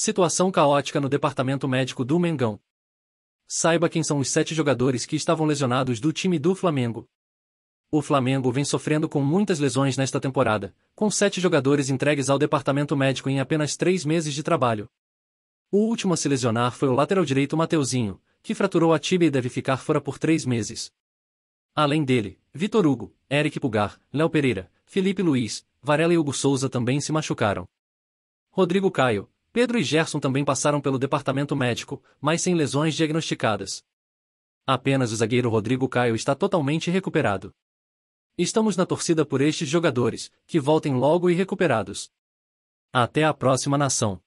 Situação caótica no departamento médico do Mengão. Saiba quem são os sete jogadores que estavam lesionados do time do Flamengo. O Flamengo vem sofrendo com muitas lesões nesta temporada, com sete jogadores entregues ao departamento médico em apenas três meses de trabalho. O último a se lesionar foi o lateral direito Mateuzinho, que fraturou a tíbia e deve ficar fora por três meses. Além dele, Vitor Hugo, Eric Pugar, Léo Pereira, Felipe Luiz, Varela e Hugo Souza também se machucaram. Rodrigo Caio, Pedro e Gerson também passaram pelo departamento médico, mas sem lesões diagnosticadas. Apenas o zagueiro Rodrigo Caio está totalmente recuperado. Estamos na torcida por estes jogadores, que voltem logo e recuperados. Até a próxima nação.